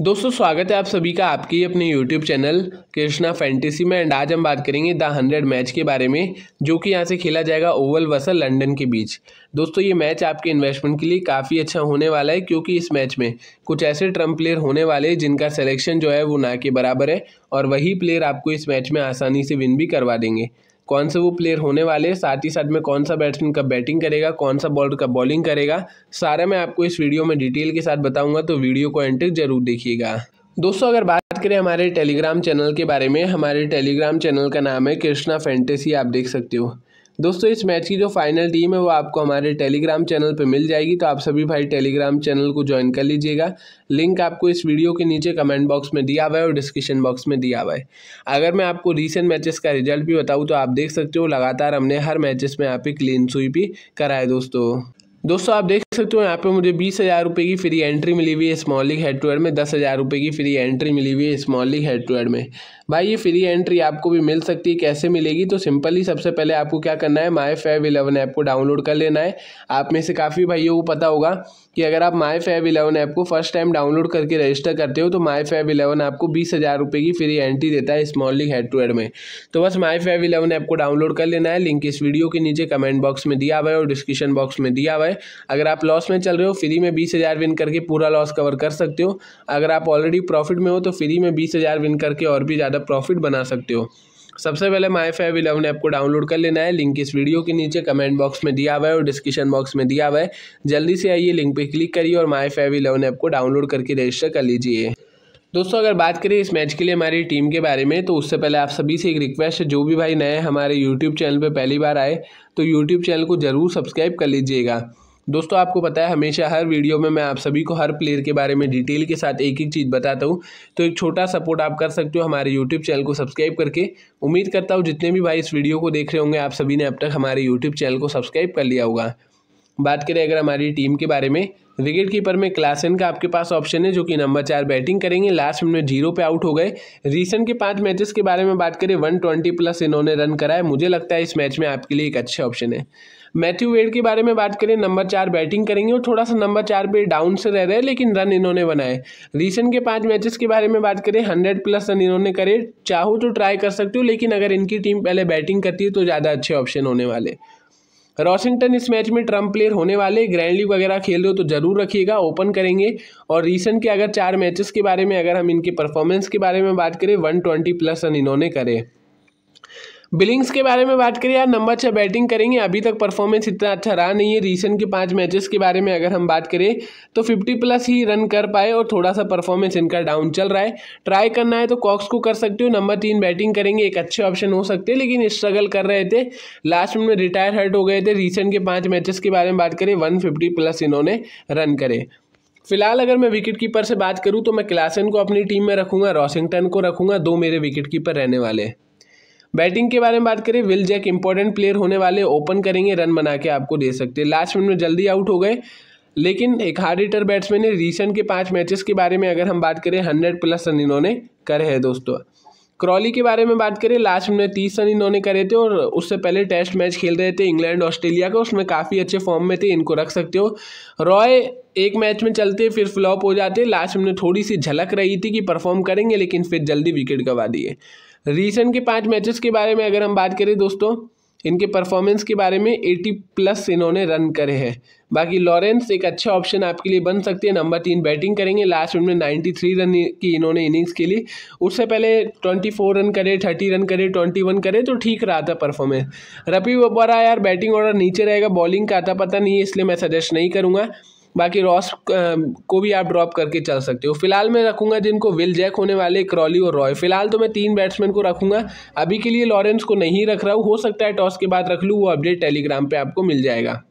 दोस्तों स्वागत है आप सभी का आपकी अपने YouTube चैनल कृष्णा फैंटेसी में एंड आज हम बात करेंगे द हंड्रेड मैच के बारे में जो कि यहाँ से खेला जाएगा ओवल वसल लंदन के बीच दोस्तों ये मैच आपके इन्वेस्टमेंट के लिए काफ़ी अच्छा होने वाला है क्योंकि इस मैच में कुछ ऐसे ट्रम्प प्लेयर होने वाले हैं जिनका सेलेक्शन जो है वो ना के बराबर है और वही प्लेयर आपको इस मैच में आसानी से विन भी करवा देंगे कौन से वो प्लेयर होने वाले हैं साथ ही साथ में कौन सा बैट्समैन का बैटिंग करेगा कौन सा बॉलर का बॉलिंग करेगा सारा मैं आपको इस वीडियो में डिटेल के साथ बताऊंगा तो वीडियो को एंटर जरूर देखिएगा दोस्तों अगर बात करें हमारे टेलीग्राम चैनल के बारे में हमारे टेलीग्राम चैनल का नाम है कृष्णा फैंटेसी आप देख सकते हो दोस्तों इस मैच की जो फाइनल टीम है वो आपको हमारे टेलीग्राम चैनल पर मिल जाएगी तो आप सभी भाई टेलीग्राम चैनल को ज्वाइन कर लीजिएगा लिंक आपको इस वीडियो के नीचे कमेंट बॉक्स में दिया हुआ है और डिस्क्रिप्शन बॉक्स में दिया हुआ है अगर मैं आपको रिसेंट मैचेस का रिजल्ट भी बताऊँ तो आप देख सकते हो लगातार हमने हर मैचेस में यहाँ पे क्लीन स्वीप ही कराए दोस्तों दोस्तों आप देख सकते हो यहाँ पे मुझे बीस हज़ार रुपये की फ्री एंट्री मिली हुई है small league head to head में दस हज़ार रुपये की फ्री एंट्री मिली हुई है small league head to head में भाई ये फ्री एंट्री आपको भी मिल सकती है कैसे मिलेगी तो सिंपली सबसे पहले आपको क्या करना है माई फेव इलेवन ऐप को डाउनलोड कर लेना है आप में से काफ़ी भाइयों को पता होगा कि अगर आप माई फैव इलेवन ऐप को फर्स्ट टाइम डाउनलोड करके रजिस्टर करते हो तो माई फैव इलेवन आपको बीस हज़ार रुपये की फ्री एंट्री देता है small league head to head में तो बस माई फैव इलेवन ऐप को डाउनलोड कर लेना है लिंक इस वीडियो के नीचे कमेंट बॉक्स में दिया हुआ है और डिस्क्रिप्शन बॉक्स में दिया हुआ है है अगर आप लॉस में चल रहे हो फ्री में बीस हज़ार विन करके पूरा लॉस कवर कर सकते हो अगर आप ऑलरेडी प्रॉफिट में हो तो फ्री में बीस हज़ार विन करके और भी ज़्यादा प्रॉफिट बना सकते हो सबसे पहले माई फाइव इलेवन ऐप को डाउनलोड कर लेना है लिंक इस वीडियो के नीचे कमेंट बॉक्स में दिया हुआ है और डिस्क्रिप्शन बॉक्स में दिया हुआ है जल्दी से आइए लिंक पर क्लिक करिए और माई फाइव इलेवन ऐप को डाउनलोड करके रजिस्टर कर लीजिए दोस्तों अगर बात करें इस मैच के लिए हमारी टीम के बारे में तो उससे पहले आप सभी से एक रिक्वेस्ट है जो भी भाई नए हमारे यूट्यूब चैनल पर पहली बार आए तो यूट्यूब चैनल को ज़रूर सब्सक्राइब कर लीजिएगा दोस्तों आपको पता है हमेशा हर वीडियो में मैं आप सभी को हर प्लेयर के बारे में डिटेल के साथ एक एक चीज़ बताता हूँ तो एक छोटा सपोर्ट आप कर सकते हो हमारे यूट्यूब चैनल को सब्सक्राइब करके उम्मीद करता हूँ जितने भी भाई इस वीडियो को देख रहे होंगे आप सभी ने अब तक हमारे यूट्यूब चैनल को सब्सक्राइब कर लिया होगा बात करें अगर हमारी टीम के बारे में विकेट कीपर में क्लासन का आपके पास ऑप्शन है जो कि नंबर चार बैटिंग करेंगे लास्ट मिनट में जीरो पे आउट हो गए रीसेंट के पांच मैचेस के बारे में बात करें वन ट्वेंटी प्लस इन्होंने रन करा है मुझे लगता है इस मैच में आपके लिए एक अच्छा ऑप्शन है मैथ्यू वेड के बारे में बात करें नंबर चार बैटिंग करेंगे और थोड़ा सा नंबर चार पे डाउन से रह रहे हैं लेकिन रन इन्होंने बनाए रिसेंट के पाँच मैचेस के बारे में बात करें हंड्रेड प्लस रन इन्होंने करे चाहो तो ट्राई कर सकते हो लेकिन अगर इनकी टीम पहले बैटिंग करती है तो ज़्यादा अच्छे ऑप्शन होने वाले रॉशिंगटन इस मैच में ट्रम्प प्लेयर होने वाले ग्रैंड लीग वगैरह खेल रहे हो तो ज़रूर रखिएगा ओपन करेंगे और रिसेंट के अगर चार मैचेस के बारे में अगर हम इनके परफॉर्मेंस के बारे में बात करें वन ट्वेंटी प्लस रन इन्होंने करें बिलिंग्स के बारे में बात करें यार नंबर छः बैटिंग करेंगे अभी तक परफॉर्मेंस इतना अच्छा रहा नहीं है रीसेंट के पाँच मैचेस के बारे में अगर हम बात करें तो फिफ्टी प्लस ही रन कर पाए और थोड़ा सा परफॉर्मेंस इनका डाउन चल रहा है ट्राई करना है तो कॉक्स को कर सकते हो नंबर तीन बैटिंग करेंगे एक अच्छे ऑप्शन हो सकते हैं लेकिन स्ट्रगल कर रहे थे लास्ट में रिटायर हर्ट हो गए थे रीसेंट के पाँच मैचेस के बारे में बात करें वन प्लस इन्होंने रन करे फिलहाल अगर मैं विकेट कीपर से बात करूं तो मैं क्लासन को अपनी टीम में रखूंगा रॉसिंगटन को रखूंगा दो मेरे विकेट कीपर रहने वाले हैं बैटिंग के बारे में बात करें विल जैक इंपॉर्टेंट प्लेयर होने वाले ओपन करेंगे रन बना के आपको दे सकते हैं लास्ट मिनट में जल्दी आउट हो गए लेकिन एक हार्ड हिटर बैट्समैन है रिसेंट के पाँच मैचेस के बारे में अगर हम बात करें हंड्रेड प्लस रन इन्होंने करे हैं दोस्तों क्रॉली के बारे में बात करें लास्ट में तीस रन इन्होंने करे थे और उससे पहले टेस्ट मैच खेल रहे थे इंग्लैंड ऑस्ट्रेलिया का उसमें काफ़ी अच्छे फॉर्म में थे इनको रख सकते हो रॉय एक मैच में चलते फिर फ्लॉप हो जाते लास्ट में थोड़ी सी झलक रही थी कि परफॉर्म करेंगे लेकिन फिर जल्दी विकेट गवा दिए रीसेंट के पांच मैचेस के बारे में अगर हम बात करें दोस्तों इनके परफॉर्मेंस के बारे में 80 प्लस इन्होंने रन करे हैं बाकी लॉरेंस एक अच्छा ऑप्शन आपके लिए बन सकती है नंबर तीन बैटिंग करेंगे लास्ट में 93 रन की इन्होंने इनिंग्स के लिए उससे पहले 24 रन करे 30 रन करे 21 करे तो ठीक रहा था परफॉर्मेंस रफी वबरा यार बैटिंग ऑर्डर नीचे रहेगा बॉलिंग का आता पता नहीं है इसलिए मैं सजेस्ट नहीं करूँगा बाकी रॉस को भी आप ड्रॉप करके चल सकते हो फिलहाल मैं रखूँगा जिनको विल जैक होने वाले क्रॉली और रॉय फिलहाल तो मैं तीन बैट्समैन को रखूँगा अभी के लिए लॉरेंस को नहीं रख रहा हूँ हो सकता है टॉस के बाद रख लूँ वो अपडेट टेलीग्राम पर आपको मिल जाएगा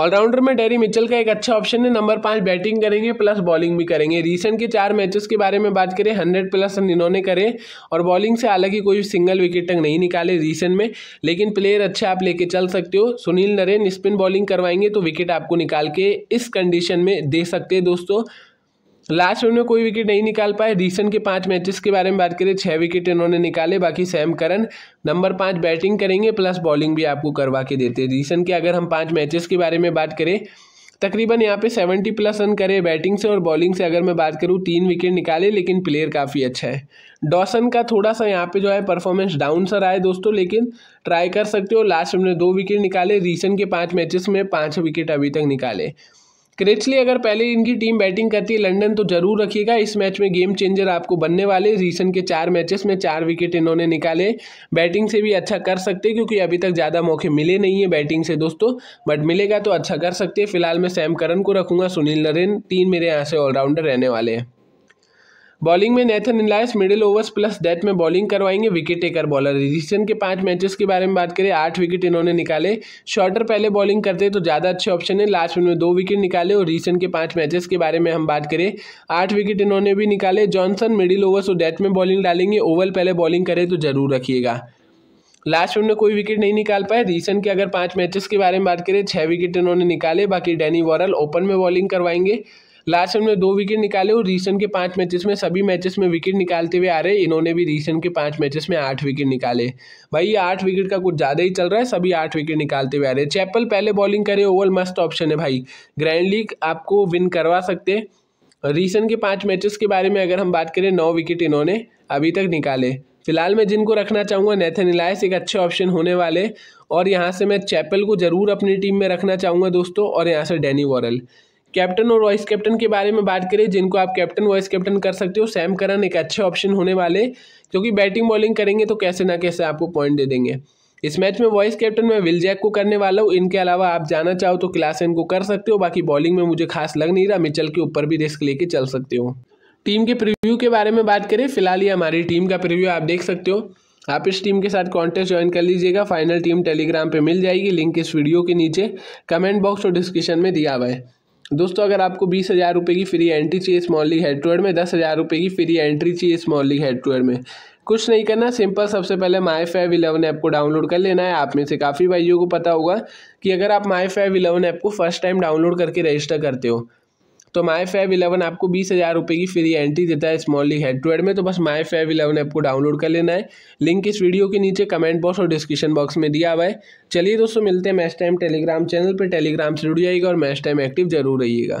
ऑलराउंडर में डेरी मिचल का एक अच्छा ऑप्शन है नंबर पाँच बैटिंग करेंगे प्लस बॉलिंग भी करेंगे रिसेंट के चार मैचेस के बारे में बात करें हंड्रेड प्लस रन इन्होंने करे और बॉलिंग से हालांकि कोई सिंगल विकेट तक नहीं निकाले रिसेंट में लेकिन प्लेयर अच्छे आप लेके चल सकते हो सुनील नरेन स्पिन बॉलिंग करवाएंगे तो विकेट आपको निकाल के इस कंडीशन में दे सकते हैं दोस्तों लास्ट में कोई विकेट नहीं निकाल पाए रिसेंट के पांच मैचेस के बारे में बात करें छः विकेट इन्होंने निकाले बाकी सैम करन नंबर पाँच बैटिंग करेंगे प्लस बॉलिंग भी आपको करवा के देते हैं रिसेंट के अगर हम पाँच मैचेस के बारे में बात करें तकरीबन यहाँ पे सेवेंटी प्लस रन करे बैटिंग से और बॉलिंग से अगर मैं बात करूँ तीन विकेट निकाले लेकिन प्लेयर काफ़ी अच्छा है डॉसन का थोड़ा सा यहाँ पे जो है परफॉर्मेंस डाउन सर आए दोस्तों लेकिन ट्राई कर सकते हो लास्ट में दो विकेट निकाले रीसेंट के पाँच मैचेस में पाँच विकेट अभी तक निकाले स्क्रेचली अगर पहले इनकी टीम बैटिंग करती है लंदन तो जरूर रखिएगा इस मैच में गेम चेंजर आपको बनने वाले रीसेंट के चार मैचेस में चार विकेट इन्होंने निकाले बैटिंग से भी अच्छा कर सकते हैं क्योंकि अभी तक ज़्यादा मौके मिले नहीं है बैटिंग से दोस्तों बट मिलेगा तो अच्छा कर सकते हैं फिलहाल मैं सैम करन को रखूँगा सुनील नरेन तीन मेरे यहाँ से ऑलराउंडर रहने वाले हैं बॉलिंग में Nathan Ellis middle overs plus death में बॉलिंग करवाएंगे विकेट टेकर बॉलर रिजिस्टन के पांच मैचेस के बारे में बात करें आठ विकेट इन्होंने निकाले शॉर्टर पहले बॉलिंग करते तो ज़्यादा अच्छे ऑप्शन है लास्ट में दो विकेट निकाले और रिसेंट के पाँच मैचेस के बारे में हम बात करें आठ विकेट इन्होंने भी निकाले जॉनसन मिडिल ओवर्स और डेथ में बॉलिंग डालेंगे ओवल पहले बॉलिंग करें तो ज़रूर रखिएगा लास्ट में कोई विकेट नहीं निकाल पाए रिसेंट के अगर पांच मैचेस के बारे में बात करें छः विकेट इन्होंने निकाले बाकी डैनी वॉरल ओपन में बॉलिंग करवाएंगे लास्ट टाइम ने दो विकेट निकाले और रीसेंट के पाँच मैचेस में सभी मैचेस में विकेट निकालते हुए आ रहे इन्होंने भी रीसेंट के पाँच मैचेस में आठ विकेट निकाले भाई ये आठ विकेट का कुछ ज़्यादा ही चल रहा है सभी आठ विकेट निकालते हुए आ रहे चैपल पहले बॉलिंग करे ओवल मस्त ऑप्शन है भाई ग्रैंड लीग आपको विन करवा सकते हैं रीसेंट के पाँच मैचेस के बारे में अगर हम बात करें नौ विकेट इन्होंने अभी तक निकाले फिलहाल मैं जिनको रखना चाहूँगा नेथन इलायस एक अच्छे ऑप्शन होने वाले और यहाँ से मैं चैपल को ज़रूर अपनी टीम में रखना चाहूँगा दोस्तों और यहाँ से डैनी वॉरल कैप्टन और वाइस कैप्टन के बारे में बात करें जिनको आप कैप्टन वाइस कैप्टन कर सकते हो सैम करन एक अच्छे ऑप्शन होने वाले क्योंकि बैटिंग बॉलिंग करेंगे तो कैसे ना कैसे आपको पॉइंट दे देंगे इस मैच में वॉइस कैप्टन मैं विल जैक को करने वाला हूँ इनके अलावा आप जाना चाहो तो एन को कर सकते हो बाकी बॉलिंग में मुझे खास लग नहीं रहा मिचल के ऊपर भी रिस्क लेके चल सकते हो टीम के प्रिव्यू के बारे में बात करें फिलहाल ये हमारी टीम का प्रिव्यू आप देख सकते हो आप इस टीम के साथ कॉन्टेस्ट ज्वाइन कर लीजिएगा फाइनल टीम टेलीग्राम पर मिल जाएगी लिंक इस वीडियो के नीचे कमेंट बॉक्स और डिस्क्रिप्शन में दिया हुआ है दोस्तों अगर आपको बीस हज़ार रुपये की फ्री एंट्री चाहिए small league head to head में दस हज़ार रुपये की फ्री एंट्री चाहिए small league head to head में कुछ नहीं करना सिंपल सबसे पहले माई फाइव इलेवन ऐप को डाउनलोड कर लेना है आप में से काफ़ी भाइयों को पता होगा कि अगर आप माई फाइव इलेवन ऐप को फर्स्ट टाइम डाउनलोड करके रजिस्टर करते हो तो माई फाइव इलेवन आपको बीस हज़ार रुपये की फ्री एंट्री देता है स्मॉली हेड टू हेड में तो बस माई फाइव इलेवन ऐप को डाउनलोड कर लेना है लिंक इस वीडियो के नीचे कमेंट बॉक्स और डिस्क्रिप्शन बॉक्स में दिया हुआ है चलिए दोस्तों मिलते हैं मैच टाइम टेलीग्राम चैनल पर टेलीग्राम से जुड़ जाइएगा और मैच टाइम एक्टिव जरूर रहिएगा